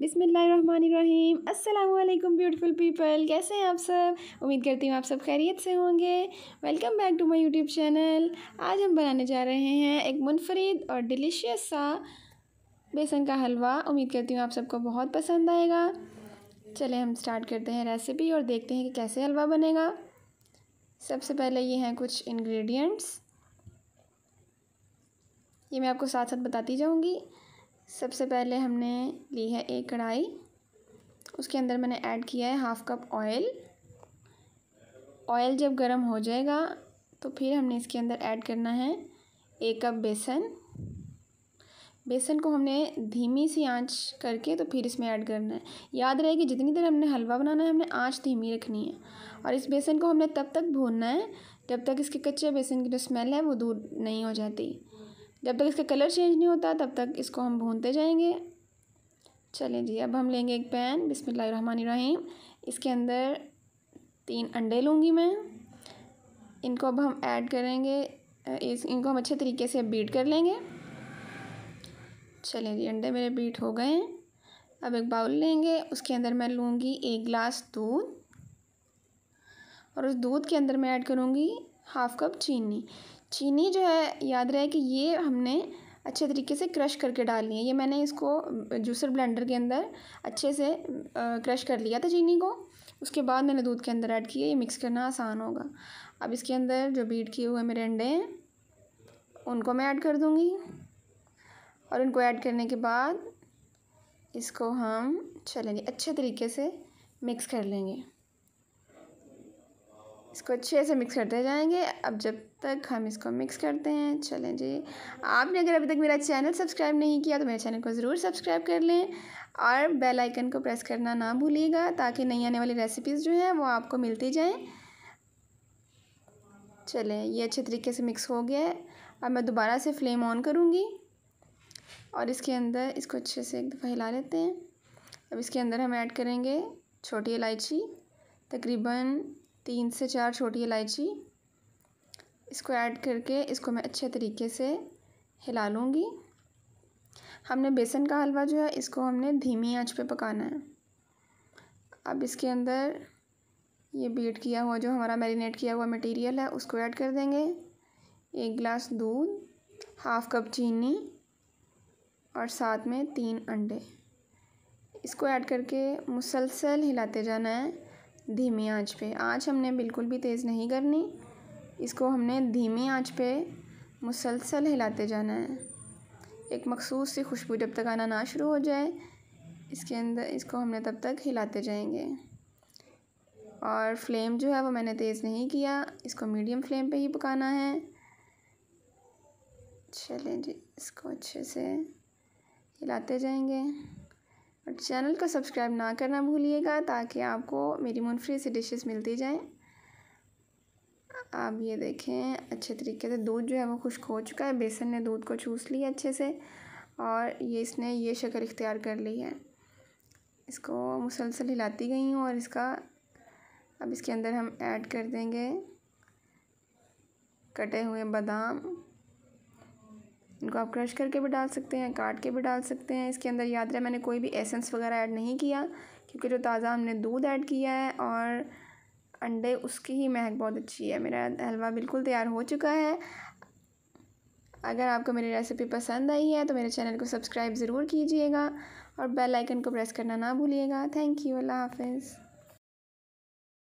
बिसमीम् beautiful people कैसे हैं आप सब उम्मीद करती हूँ आप सब खैरियत से होंगे welcome back to my YouTube channel आज हम बनाने जा रहे हैं एक मुनफरद और डिलीशियस सा बेसन का हलवा उम्मीद करती हूँ आप सबको बहुत पसंद आएगा चले हम स्टार्ट करते हैं रेसिपी और देखते हैं कि कैसे हलवा बनेगा सबसे पहले ये हैं कुछ इन्ग्रीडियंट्स ये मैं आपको साथ साथ बताती जाऊँगी सबसे पहले हमने ली है एक कढ़ाई उसके अंदर मैंने ऐड किया है हाफ़ कप ऑयल ऑयल जब गर्म हो जाएगा तो फिर हमने इसके अंदर ऐड करना है एक कप बेसन बेसन को हमने धीमी सी आंच करके तो फिर इसमें ऐड करना है याद रहे कि जितनी देर हमने हलवा बनाना है हमने आंच धीमी रखनी है और इस बेसन को हमने तब तक भूनना है जब तक इसके कच्चे बेसन की जो स्मेल है वो दूर नहीं हो जाती जब तक इसका कलर चेंज नहीं होता तब तक इसको हम भूनते जाएंगे चलें जी अब हम लेंगे एक पैन बिसमीम इसके अंदर तीन अंडे लूँगी मैं इनको अब हम ऐड करेंगे इस इनको हम अच्छे तरीके से बीट कर लेंगे चलें जी अंडे मेरे बीट हो गए हैं अब एक बाउल लेंगे उसके अंदर मैं लूँगी एक गिलास दूध और उस दूध के अंदर मैं ऐड करूँगी हाफ़ कप चीनी चीनी जो है याद रहे कि ये हमने अच्छे तरीके से क्रश करके डालनी है ये मैंने इसको जूसर ब्लेंडर के अंदर अच्छे से क्रश कर लिया था चीनी को उसके बाद मैंने दूध के अंदर ऐड किया ये मिक्स करना आसान होगा अब इसके अंदर जो बीट किए हुए मेरे अंडे हैं उनको मैं ऐड कर दूँगी और उनको ऐड करने के बाद इसको हम चलेंगे अच्छे तरीके से मिक्स कर लेंगे इसको अच्छे से मिक्स करते जाएंगे अब जब तक हम इसको मिक्स करते हैं चलें जी आपने अगर अभी तक मेरा चैनल सब्सक्राइब नहीं किया तो मेरे चैनल को ज़रूर सब्सक्राइब कर लें और बेल आइकन को प्रेस करना ना भूलिएगा ताकि नई आने वाली रेसिपीज़ जो हैं वो आपको मिलती जाएँ चलें ये अच्छे तरीके से मिक्स हो गया है अब मैं दोबारा से फ्लेम ऑन करूँगी और इसके अंदर इसको अच्छे से एक दफ़ा हिला लेते हैं अब इसके अंदर हम ऐड करेंगे छोटी इलायची तकरीबन तीन से चार छोटी इलायची इसको ऐड करके इसको मैं अच्छे तरीके से हिला लूँगी हमने बेसन का हलवा जो है इसको हमने धीमी आंच पे पकाना है अब इसके अंदर ये बीट किया हुआ जो हमारा मैरिनेट किया हुआ मटेरियल है उसको ऐड कर देंगे एक गिलास दूध हाफ़ कप चीनी और साथ में तीन अंडे इसको ऐड करके मुसलसल हिलाते जाना है धीमी आंच पे आंच हमने बिल्कुल भी तेज़ नहीं करनी इसको हमने धीमी आंच पे मुसलसल हिलाते जाना है एक मखसूस सी खुशबू जब तक आना ना शुरू हो जाए इसके अंदर इसको हमने तब तक हिलाते जाएंगे और फ्लेम जो है वो मैंने तेज़ नहीं किया इसको मीडियम फ्लेम पे ही पकाना है चलें जी इसको अच्छे से हिलाते जाएंगे और चैनल को सब्सक्राइब ना करना भूलिएगा ताकि आपको मेरी मुनफरी से डिशेस मिलती जाएं आप ये देखें अच्छे तरीके से दूध जो है वो खुश्क हो चुका है बेसन ने दूध को चूस लिया अच्छे से और ये इसने ये शक्ल इख्तियार कर ली है इसको मुसलसल हिलाती गई हूँ और इसका अब इसके अंदर हम ऐड कर देंगे कटे हुए बादाम इनको आप क्रश करके भी डाल सकते हैं काट के भी डाल सकते हैं इसके अंदर याद रहे मैंने कोई भी एसेंस वगैरह ऐड नहीं किया क्योंकि जो ताज़ा हमने दूध ऐड किया है और अंडे उसकी ही महक बहुत अच्छी है मेरा हलवा बिल्कुल तैयार हो चुका है अगर आपको मेरी रेसिपी पसंद आई है तो मेरे चैनल को सब्सक्राइब ज़रूर कीजिएगा और बेल आइकन को प्रेस करना ना भूलिएगा थैंक यू अल्लाह हाफिज़